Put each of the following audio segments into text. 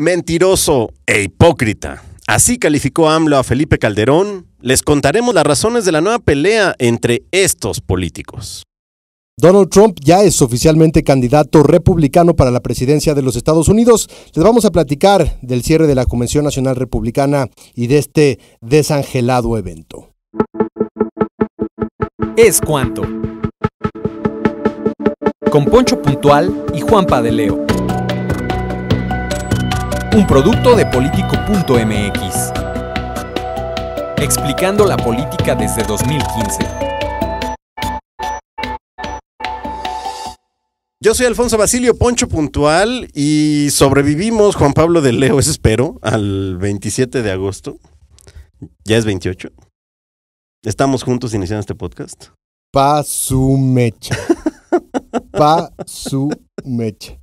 mentiroso e hipócrita. Así calificó AMLO a Felipe Calderón. Les contaremos las razones de la nueva pelea entre estos políticos. Donald Trump ya es oficialmente candidato republicano para la presidencia de los Estados Unidos. Les vamos a platicar del cierre de la Convención Nacional Republicana y de este desangelado evento. Es cuanto. Con Poncho Puntual y Juan Padeleo un producto de político.mx, explicando la política desde 2015. Yo soy Alfonso Basilio Poncho Puntual y sobrevivimos, Juan Pablo de Leo, es espero, al 27 de agosto. Ya es 28. Estamos juntos iniciando este podcast. Pa su mecha. Pa su mecha.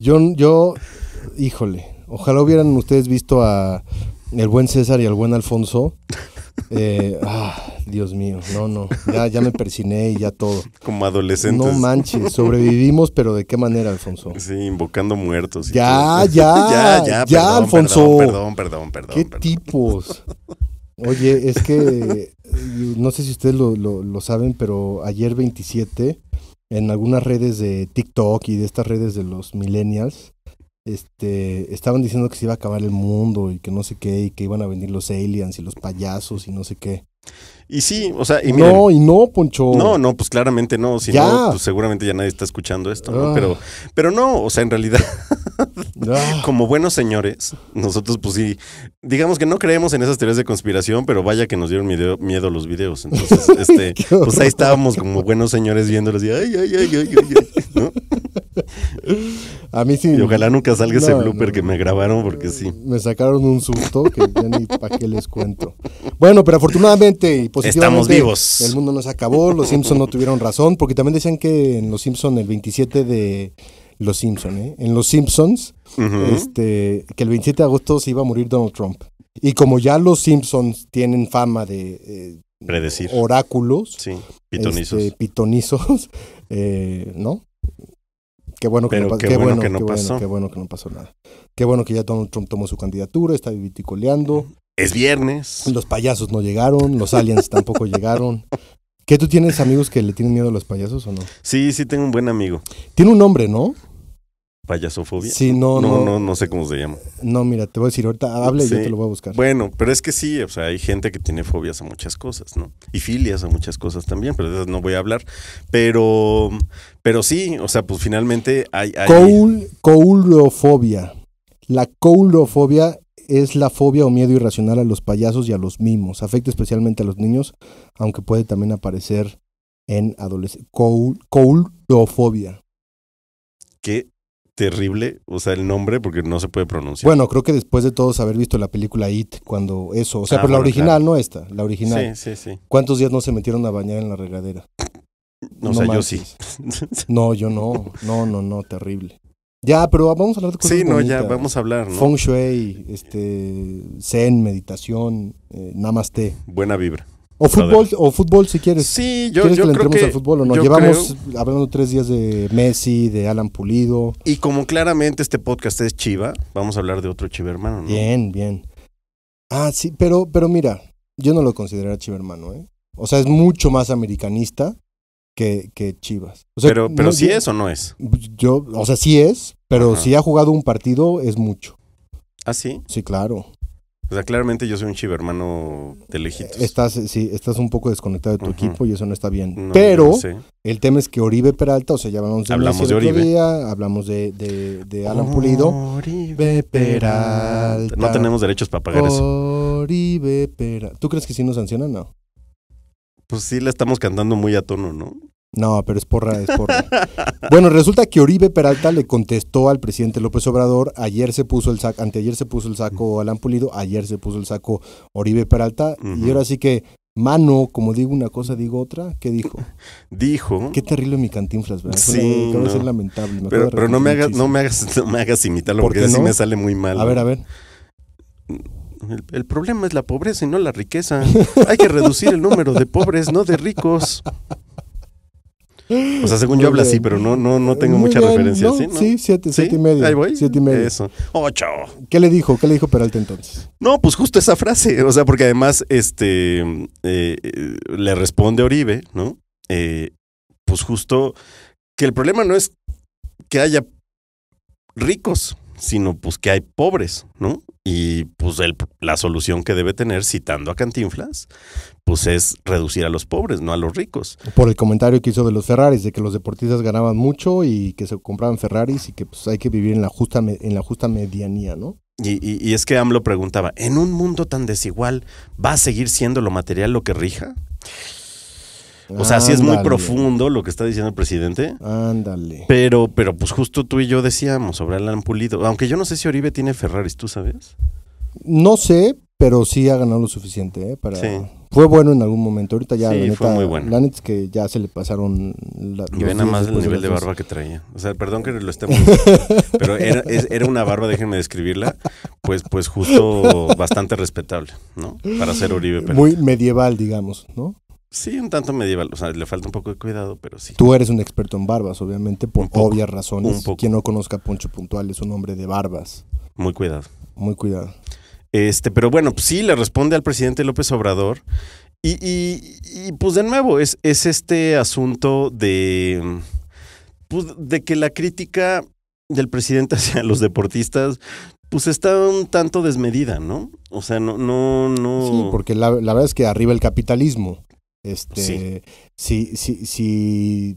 Yo, yo, híjole. Ojalá hubieran ustedes visto a el buen César y al buen Alfonso. Eh, ah, Dios mío, no, no, ya, ya me persiné y ya todo. Como adolescentes. No manches, sobrevivimos, pero ¿de qué manera, Alfonso? Sí, invocando muertos. ya, ya, ya, ya, Alfonso. Perdón, perdón, perdón. ¿Qué tipos? Oye, es que no sé si ustedes lo, saben, pero ayer 27, en algunas redes de TikTok y de estas redes de los millennials, este, estaban diciendo que se iba a acabar el mundo y que no sé qué, y que iban a venir los aliens y los payasos y no sé qué. Y sí, o sea, y miren, No, y no, Poncho. No, no, pues claramente no. Si pues seguramente ya nadie está escuchando esto, ¿no? Ah. Pero, pero no, o sea, en realidad, ah. como buenos señores, nosotros, pues sí, digamos que no creemos en esas teorías de conspiración, pero vaya que nos dieron miedo, los videos. Entonces, este, pues ahí estábamos como buenos señores viéndolos y ay, ay, ay, ay, ay, ay ¿no? A mí sí. Y ojalá nunca salga ese blooper que me grabaron porque sí. Me sacaron un susto que ya ni para qué les cuento. Bueno, pero afortunadamente y positivamente. Estamos vivos. El mundo no se acabó, los Simpsons no tuvieron razón, porque también decían que en los Simpsons el 27 de los Simpsons ¿eh? En los Simpsons, este, que el 27 de agosto se iba a morir Donald Trump. Y como ya los Simpsons tienen fama de eh, predecir oráculos, sí, pitonizos, este, pitonizos eh, ¿no? Qué bueno que qué bueno, que no pasó. qué bueno que no pasó nada. Qué bueno que ya Donald Trump tomó su candidatura, está viticoleando. Es viernes. Los payasos no llegaron, los aliens tampoco llegaron. ¿Qué tú tienes amigos que le tienen miedo a los payasos o no? Sí, sí, tengo un buen amigo. Tiene un nombre, ¿no? Payasofobia. Sí, no no, no, sé cómo se llama. No, mira, te voy a decir, ahorita hable y yo te lo voy a buscar. Bueno, pero es que sí, o sea, hay gente que tiene fobias a muchas cosas, ¿no? Y filias a muchas cosas también, pero esas no voy a hablar. Pero, pero sí, o sea, pues finalmente hay. hay... coulofobia. La coulofobia es la fobia o miedo irracional a los payasos y a los mimos. Afecta especialmente a los niños, aunque puede también aparecer en adolescentes. Coul, coulofobia. ¿Qué terrible, o sea, el nombre, porque no se puede pronunciar. Bueno, creo que después de todos haber visto la película It, cuando eso, o sea, por ah, pero la original, no esta, la original. Sí, sí, sí. ¿Cuántos días no se metieron a bañar en la regadera? No, sé yo sí. No, yo no, no, no, no, terrible. Ya, pero vamos a hablar de cosas Sí, no, ya, vamos a hablar, ¿no? Feng Shui, este, Zen, meditación, eh, Namaste. Buena vibra. O fútbol, o fútbol si quieres. Sí, yo, ¿Quieres que creo le que al fútbol o no? Llevamos hablando tres días de Messi, de Alan Pulido. Y como claramente este podcast es Chiva, vamos a hablar de otro Chivermano, ¿no? Bien, bien. Ah, sí, pero, pero mira, yo no lo considero Chivermano ¿eh? O sea, es mucho más americanista que, que Chivas. pero pero sí es o no es. Yo, o sea, sí es, pero si ha jugado un partido es mucho. ¿Ah, sí? Sí, claro. O sea, claramente yo soy un chivermano de lejitos. Estás, sí, estás un poco desconectado de tu equipo y eso no está bien. Pero el tema es que Oribe Peralta, o sea, ya hablamos de hablamos de Oribe. hablamos de, de, de Alan Pulido. Oribe Peralta. No tenemos derechos para pagar eso. Oribe Peralta. ¿Tú crees que sí nos sancionan? No. Pues sí, la estamos cantando muy a tono, ¿no? No, pero es porra, es porra. bueno, resulta que Oribe Peralta le contestó al presidente López Obrador, ayer se puso el saco, anteayer se puso el saco Alan Pulido, ayer se puso el saco Oribe Peralta, y ahora sí que mano, como digo una cosa, digo otra, ¿qué dijo? Dijo. Qué terrible mi cantinflas, ¿verdad? Sí. no. lamentable. pero, no, me hagas, no, me hagas, no me hagas imitarlo porque así me sale muy mal. A ver, a ver. el, problema es la pobreza y no la riqueza. Hay que reducir el número de pobres, no de ricos. O sea, según yo habla así, pero no, no, no tengo mucha referencia. así. ¿sí, siete, y medio. Ahí voy. Siete y medio. Ocho. ¿Qué le dijo? ¿Qué le dijo Peralta entonces? No, pues justo esa frase. O sea, porque además, este eh, eh, le responde Oribe, ¿no? Eh, pues justo que el problema no es que haya ricos sino pues que hay pobres, ¿no? Y pues la solución que debe tener, citando a Cantinflas, pues es reducir a los pobres, no a los ricos. Por el comentario que hizo de los Ferraris, de que los deportistas ganaban mucho y que se compraban Ferraris y que pues hay que vivir en la justa, en la justa medianía, ¿no? Y, y, y es que AMLO preguntaba, ¿en un mundo tan desigual va a seguir siendo lo material lo que rija? O sea, sí es muy profundo lo que está diciendo el presidente. Ándale. Pero, pero pues justo tú y yo decíamos sobre Alan Pulido. Aunque yo no sé si Oribe tiene Ferraris, ¿tú sabes? No sé, pero sí ha ganado lo suficiente ¿eh? para... Sí. Fue bueno en algún momento, ahorita ya sí, fue muy bueno. La que ya se le pasaron... y ven más el nivel de, barba que traía. O sea, perdón que lo estemos... pero era, una barba, déjenme describirla, pues, pues justo bastante respetable, ¿no? Para ser Oribe Muy medieval, digamos, ¿no? Sí, un tanto medieval. O sea, le falta un poco de cuidado, pero sí. Tú eres un experto en barbas, obviamente, por obvias razones. Quien no conozca Poncho Puntual es un hombre de barbas. Muy cuidado. Muy cuidado. Este, pero bueno, pues sí, le responde al presidente López Obrador. Y, y, y pues de nuevo, es, es este asunto de, pues, de que la crítica del presidente hacia los deportistas pues está un tanto desmedida, ¿no? O sea, no, no, no. Sí, porque la, la verdad es que arriba el capitalismo. Este, si, si, si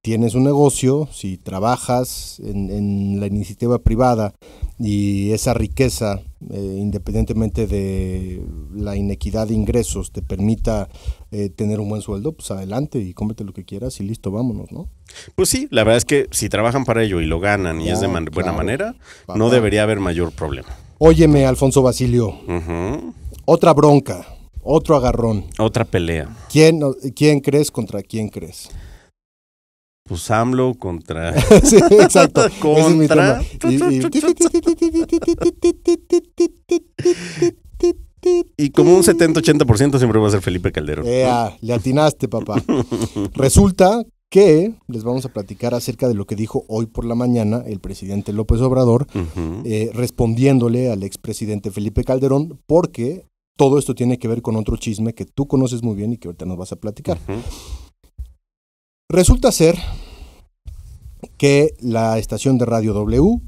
tienes un negocio, si trabajas en, la iniciativa privada y esa riqueza, eh, independientemente de la inequidad de ingresos, te permita eh, tener un buen sueldo, pues adelante y cómprate lo que quieras y listo, vámonos, ¿no? Pues sí, la verdad es que si trabajan para ello y lo ganan y es de ah, buena manera, no debería haber mayor problema. Óyeme, Alfonso Basilio. Otra bronca. Otro agarrón. Otra pelea. ¿Quién, crees contra quién crees? Pues AMLO contra. sí, exacto. contra. Y como un 70-80% siempre va a ser Felipe Calderón. le atinaste, papá. Resulta que les vamos a platicar acerca de lo que dijo hoy por la mañana el presidente López Obrador, respondiéndole al expresidente Felipe Calderón, porque todo esto tiene que ver con otro chisme que tú conoces muy bien y que ahorita nos vas a platicar. Resulta ser que la estación de radio W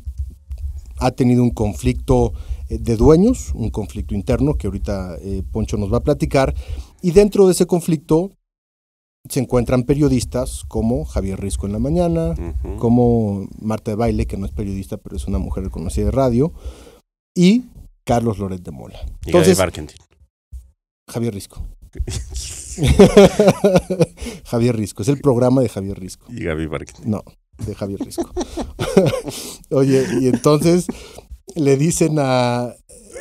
ha tenido un conflicto eh, de dueños, un conflicto interno que ahorita eh, Poncho nos va a platicar, y dentro de ese conflicto se encuentran periodistas como Javier Risco en la mañana, como Marta de Baile, que no es periodista, pero es una mujer reconocida de radio, y Carlos Loret de Mola. de Argentina. Javier Risco. Javier Risco, es el programa de Javier Risco. Y Gaby Barkentin. No, de Javier Risco. Oye, y entonces le dicen a,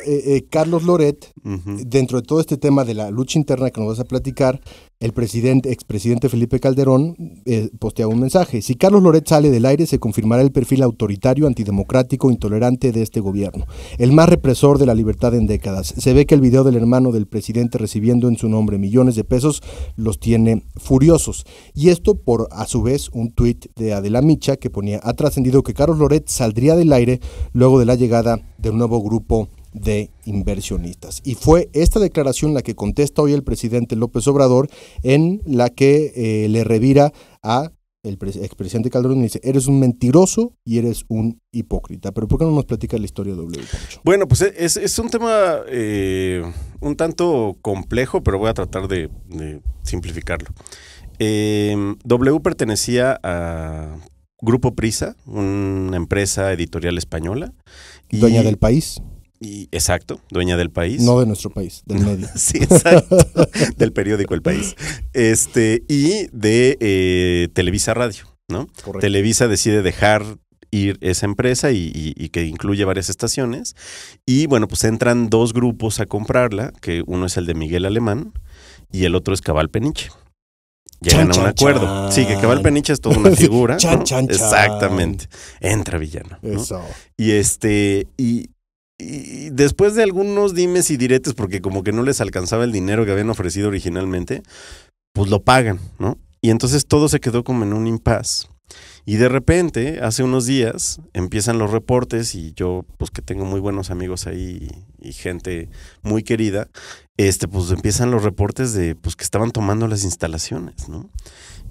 eh, eh, Carlos Loret, dentro de todo este tema de la lucha interna que nos vas a platicar, el presidente, expresidente Felipe Calderón eh, postea un mensaje. Si Carlos Loret sale del aire, se confirmará el perfil autoritario, antidemocrático, intolerante de este gobierno, el más represor de la libertad en décadas. Se ve que el video del hermano del presidente recibiendo en su nombre millones de pesos los tiene furiosos. Y esto por, a su vez, un tuit de Adela Micha que ponía, ha trascendido que Carlos Loret saldría del aire luego de la llegada de un nuevo grupo de inversionistas. Y fue esta declaración la que contesta hoy el presidente López Obrador, en la que eh, le revira a el expresidente Calderón y dice, eres un mentiroso y eres un hipócrita. Pero ¿por qué no nos platica la historia de W. Bueno, pues eh, es, un tema eh, un tanto complejo, pero voy a tratar de, simplificarlo. w pertenecía a Grupo Prisa, una empresa editorial española. Y, Dueña del país. Y, exacto, dueña del país. No de nuestro país, del medio. sí, exacto. del periódico El País. Este, y de eh, Televisa Radio, ¿no? Televisa decide dejar ir esa empresa y, que incluye varias estaciones. Y bueno, pues entran dos grupos a comprarla, que uno es el de Miguel Alemán y el otro es Cabal Peniche. Llegan a un acuerdo. Sí, que Cabal Peniche es toda una figura. Exactamente. Entra villano. Y este, y después de algunos dimes y diretes, porque como que no les alcanzaba el dinero que habían ofrecido originalmente, pues lo pagan, ¿no? Y entonces todo se quedó como en un impas. Y de repente, hace unos días, empiezan los reportes y yo, pues que tengo muy buenos amigos ahí y gente muy querida, este, pues empiezan los reportes de, pues que estaban tomando las instalaciones, ¿no?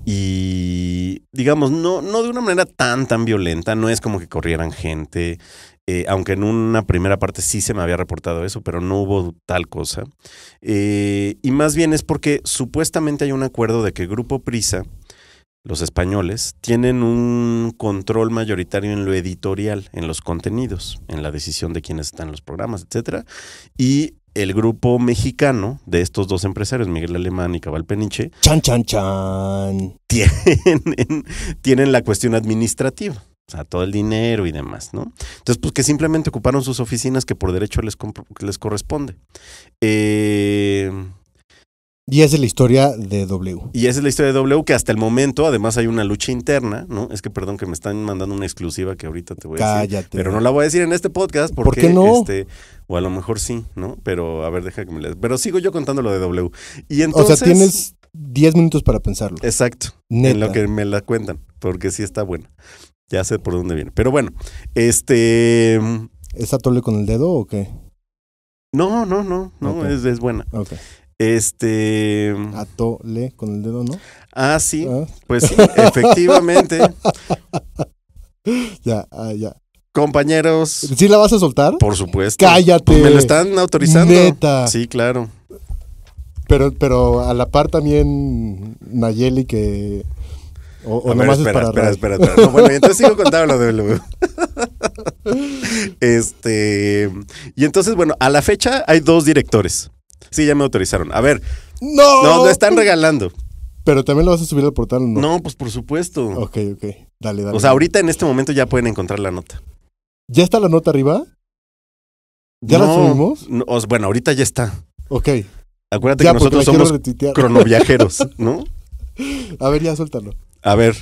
Y digamos, no, no de una manera tan, tan violenta, no es como que corrieran gente, eh, aunque en una primera parte sí se me había reportado eso, pero no hubo tal cosa. Eh, y más bien es porque supuestamente hay un acuerdo de que Grupo Prisa, los españoles, tienen un control mayoritario en lo editorial, en los contenidos, en la decisión de quiénes están en los programas, etc. Y el grupo mexicano de estos dos empresarios, Miguel Alemán y Cabal Peniche, chan, chan, chan. tienen la cuestión administrativa. O sea, todo el dinero y demás, ¿no? Entonces, pues que simplemente ocuparon sus oficinas que por derecho les, corresponde. Eh, y esa es la historia de W. Y esa es la historia de W, que hasta el momento, además, hay una lucha interna, ¿no? Es que, perdón, que me están mandando una exclusiva que ahorita te voy a Pero no la voy a decir en este podcast porque. no? Este, o a lo mejor sí, ¿no? Pero a ver, deja que me la. Pero sigo yo contando lo de W. Y entonces. O sea, tienes 10 minutos para pensarlo. Exacto. En lo que me la cuentan, porque sí está buena. Ya sé por dónde viene. Pero bueno, este. ¿Es atole con el dedo o qué? No, no, no, no, es, buena. Ok. Este. Atole con el dedo, ¿no? Ah, sí. Ah. Pues efectivamente. ya, ah, ya. Compañeros. ¿Sí la vas a soltar? Por supuesto. Cállate. me lo están autorizando. Neta. Sí, claro. Pero, pero a la par también Nayeli que o, espera, espera, espera, bueno, entonces sigo contando lo de Este. Y entonces, bueno, a la fecha hay dos directores. Sí, ya me autorizaron. A ver. No. No, lo están regalando. Pero también lo vas a subir al portal, ¿no? No, pues por supuesto. Ok, ok. Dale, dale. O sea, ahorita en este momento ya pueden encontrar la nota. ¿Ya está la nota arriba? ¿Ya la subimos? bueno, ahorita ya está. Ok. Acuérdate que nosotros somos cronoviajeros, ¿no? A ver, ya suéltalo. A ver,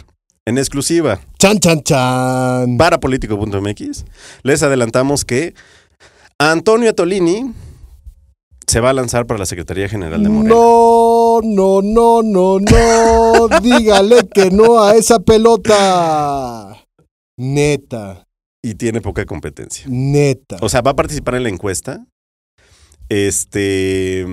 en exclusiva. Chan, chan, chan. Para político.mx, les adelantamos que Antonio Tolini se va a lanzar para la Secretaría General de Morena. No, no, no, no, no. Dígale que no a esa pelota. Neta. Y tiene poca competencia. Neta. O sea, va a participar en la encuesta. Este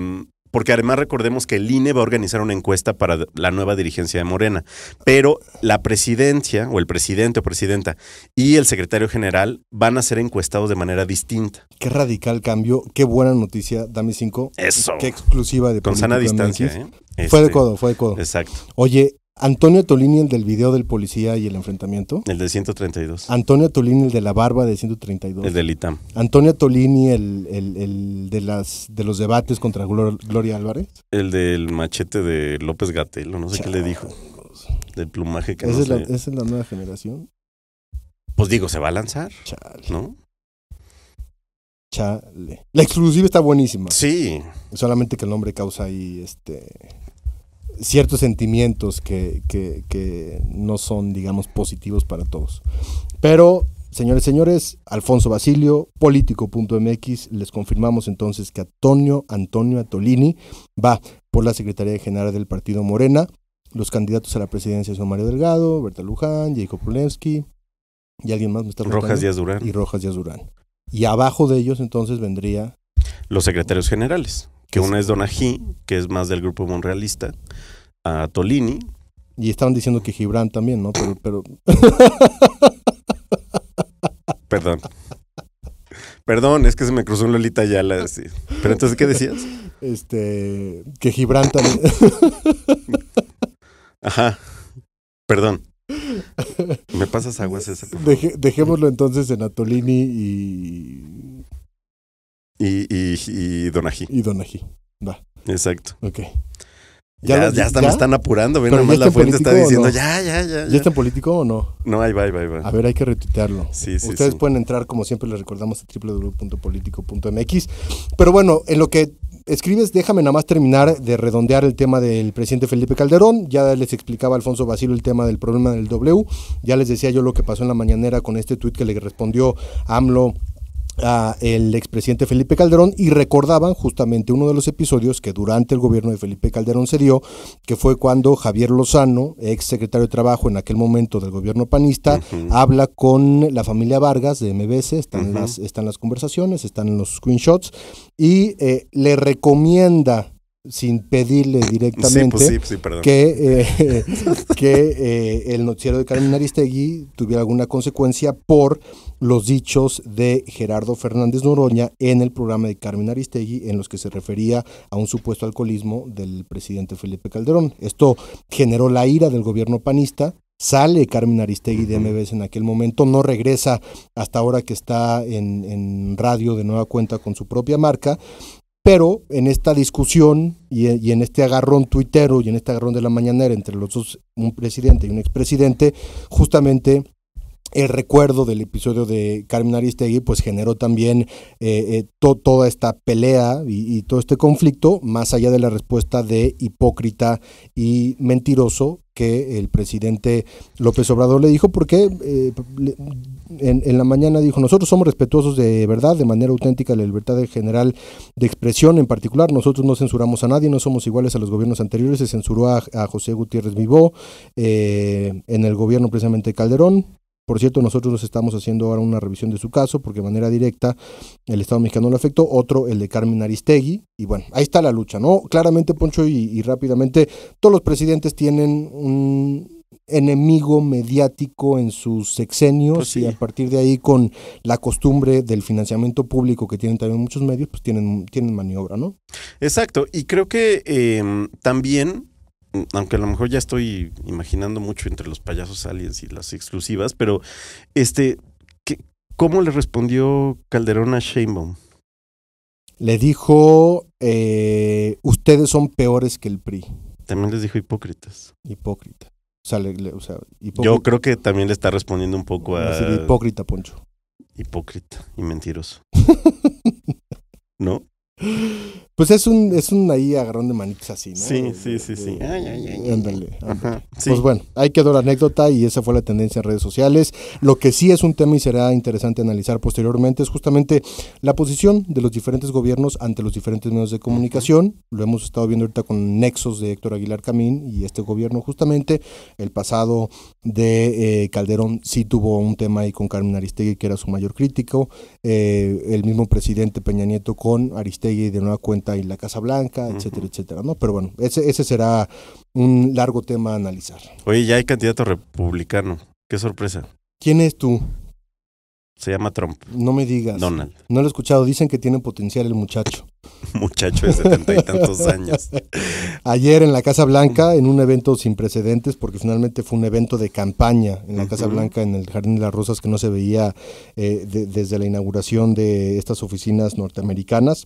porque además recordemos que el INE va a organizar una encuesta para la nueva dirigencia de Morena, pero la presidencia o el presidente o presidenta y el secretario general van a ser encuestados de manera distinta. Qué radical cambio, qué buena noticia, dame cinco. Eso. Qué exclusiva de Con sana distancia, ¿eh? Fue de este, codo, fue de codo. Exacto. Oye, Antonio Tolini, el del video del policía y el enfrentamiento. El de 132. Antonio Tolini, el de la barba de 132. El del ITAM. Antonio Tolini, el, el, de, las, de los debates contra Gloria Álvarez. El del machete de López Gatelo, no sé qué le dijo. Del plumaje que ¿Esa, es la, es la nueva generación? Pues digo, se va a lanzar. Chale. ¿No? Chale. La exclusiva está buenísima. Sí. Solamente que el nombre causa ahí este ciertos sentimientos que, que, no son, digamos, positivos para todos. Pero Señores, señores, Alfonso Basilio, político.mx, les confirmamos entonces que Antonio Antonio Atolini va por la Secretaría General del Partido Morena. Los candidatos a la presidencia son Mario Delgado, Berta Luján, Diego Polensky y alguien más Rojas Díaz Durán. Y Rojas Díaz Durán. Y abajo de ellos entonces vendría... Los secretarios generales que una es Donají, que es más del grupo monrealista, a Tolini. Y estaban diciendo que Gibran también, ¿no? Pero. pero... Perdón. Perdón, es que se me cruzó un Lolita la Pero entonces, ¿qué decías? Este. Que Gibran también. Ajá. Perdón. ¿Me pasas aguas ese dejémoslo entonces en Atolini y, y, y, y Donají. Y Donají, va. Exacto. Ok. Ya, ya, están, Me están apurando, nada más la fuente está diciendo, ya, ya, ya, ya. está en político o no? No, ahí va, ahí va, A ver, hay que retuitearlo. Sí, sí, Ustedes pueden entrar, como siempre les recordamos, a www.politico.mx. Pero bueno, en lo que escribes, déjame nada más terminar de redondear el tema del presidente Felipe Calderón. Ya les explicaba Alfonso Basilo el tema del problema del W. Ya les decía yo lo que pasó en la mañanera con este tuit que le respondió AMLO a el expresidente Felipe Calderón y recordaban justamente uno de los episodios que durante el gobierno de Felipe Calderón se dio, que fue cuando Javier Lozano, ex secretario de Trabajo en aquel momento del gobierno panista, habla con la familia Vargas de MBC, están, las, están las conversaciones, están en los screenshots, y eh, le recomienda sin pedirle directamente pues que, eh, que eh, el noticiero de Carmen Aristegui tuviera alguna consecuencia por los dichos de Gerardo Fernández Noroña en el programa de Carmen Aristegui en los que se refería a un supuesto alcoholismo del presidente Felipe Calderón. Esto generó la ira del gobierno panista, Sale Carmen Aristegui de MBS en aquel momento, no regresa hasta ahora que está en, en, radio de nueva cuenta con su propia marca pero en esta discusión eh, y, en este agarrón tuitero y en este agarrón de la mañanera entre los dos, un presidente y un expresidente, justamente el recuerdo del episodio de Carmen Aristegui pues generó también eh, eh, toda esta pelea y, todo este conflicto, más allá de la respuesta de hipócrita y mentiroso que el presidente López Obrador le dijo, porque eh, en, la mañana dijo, nosotros somos respetuosos de verdad, de manera auténtica, la libertad de general de expresión en particular, nosotros no censuramos a nadie, no somos iguales a los gobiernos anteriores, se censuró a, José Gutiérrez Vivó eh, en el gobierno precisamente Calderón, por cierto, nosotros nos estamos haciendo ahora una revisión de su caso porque de manera directa el Estado mexicano lo afectó, otro el de Carmen Aristegui. Y bueno, ahí está la lucha, ¿no? Claramente, Poncho, y, rápidamente, todos los presidentes tienen un enemigo mediático en sus sexenios pues y a partir de ahí con la costumbre del financiamiento público que tienen también muchos medios, pues tienen, tienen maniobra, ¿no? Exacto, y creo que em, también aunque a lo mejor ya estoy imaginando mucho entre los payasos aliens y las exclusivas, pero este, ¿cómo le respondió Calderón a Sheinbaum? Le dijo, eh, ustedes son peores que el PRI. También les dijo hipócritas. Hipócrita. O Yo creo que también le está respondiendo un poco a... hipócrita, Poncho. Hipócrita y mentiroso. ¿No? Pues es un, es un ahí agarrón de manitas así, ¿no? Sí, sí, sí, sí. Ándale. Pues bueno, ahí quedó la anécdota y esa fue la tendencia en redes sociales. Lo que sí es un tema y será interesante analizar posteriormente es justamente la posición de los diferentes gobiernos ante los diferentes medios de comunicación. Lo hemos estado viendo ahorita con nexos de Héctor Aguilar Camín y este gobierno justamente. El pasado de eh, Calderón sí tuvo un tema ahí con Carmen Aristegui que era su mayor crítico. Eh, el mismo presidente Peña Nieto con Aristegui de nueva cuenta y la Casa Blanca, etcétera, etcétera, ¿no? Pero bueno, ese, será un largo tema a analizar. Oye, ya hay candidato republicano. Qué sorpresa. ¿Quién es tú? Se llama Trump. No me digas. Donald. No lo he escuchado. Dicen que tiene potencial el muchacho. muchacho de setenta y tantos años. Ayer en la Casa Blanca, en un evento sin precedentes, porque finalmente fue un evento de campaña en la Casa Blanca, en el Jardín de las Rosas, que no se veía eh, desde la inauguración de estas oficinas norteamericanas.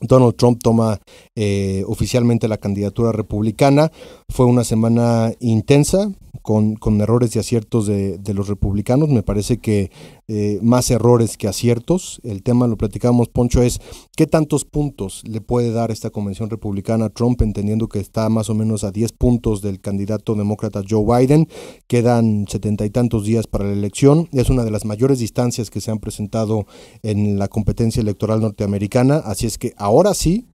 Donald Trump toma eh, oficialmente la candidatura republicana. Fue una semana intensa, con, con errores y aciertos de, los republicanos. Me parece que eh, más errores que aciertos. El tema, lo platicamos, Poncho, es qué tantos puntos le puede dar esta convención republicana a Trump, entendiendo que está más o menos a 10 puntos del candidato demócrata Joe Biden. Quedan setenta y tantos días para la elección. Es una de las mayores distancias que se han presentado en la competencia electoral norteamericana. Así es que ahora sí,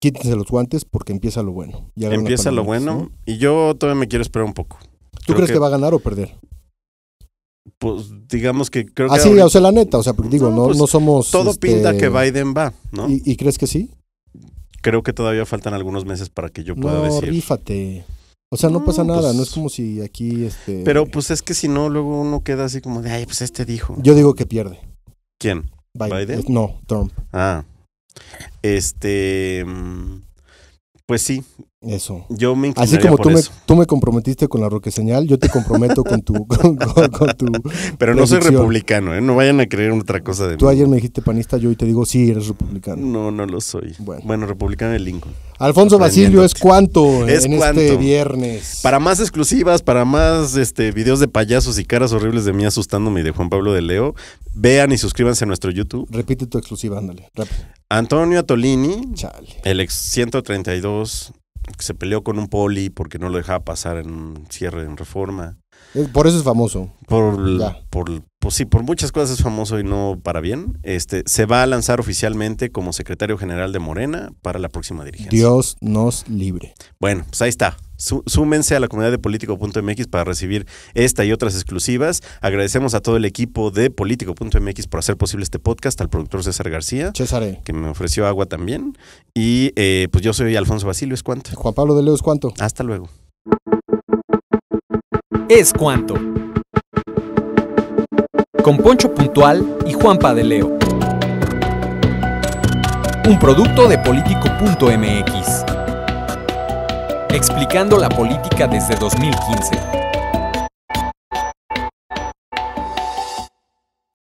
quítense los guantes porque empieza lo bueno. empieza lo bueno y yo todavía me quiero esperar un poco. ¿Tú crees que... va a ganar o perder? pues digamos que creo que. Así, ah, sí, o sea, la neta, o sea, digo, no, no pues, somos. Todo este, pinta que Biden va, ¿no? ¿Y, crees que sí? Creo que todavía faltan algunos meses para que yo pueda decir. O sea, no, pasa nada, pues no es como si aquí este. Pero pues es que si no, luego uno queda así como de ay, pues este dijo. Yo digo que pierde. ¿Quién? Biden? No, Trump. Ah. Este, mm, pues sí, eso. Yo me Así como tú, Me, tú me comprometiste con la roque señal, yo te comprometo con tu. Pero no soy republicano, ¿eh? no vayan a creer otra cosa de mí. Tú ayer me dijiste panista, yo y te digo, sí, eres republicano. No, no lo soy. Bueno, republicano de Lincoln. Alfonso Basilio es cuánto es este viernes. Para más exclusivas, para más este, videos de payasos y caras horribles de mí asustándome y de Juan Pablo de Leo, vean y suscríbanse a nuestro YouTube. Repite tu exclusiva, ándale, rápido. Antonio Atolini, el ex 132 se peleó con un poli porque no lo dejaba pasar en cierre en reforma. Por eso es famoso. Por, por, por, pues sí, por muchas cosas es famoso y no para bien. Este, se va a lanzar oficialmente como secretario general de Morena para la próxima dirigencia. Dios nos libre. Bueno, pues ahí está. Súmense a la comunidad de Político.mx para recibir esta y otras exclusivas. Agradecemos a todo el equipo de Político.mx por hacer posible este podcast, al productor César García, e. que me ofreció agua también. Y eh, pues yo soy Alfonso Basilio Escuanto. Juan Pablo de Leo Escuanto. Hasta luego. Escuanto. Con Poncho Puntual y Juanpa de Leo. Un producto de Político.mx explicando la política desde 2015.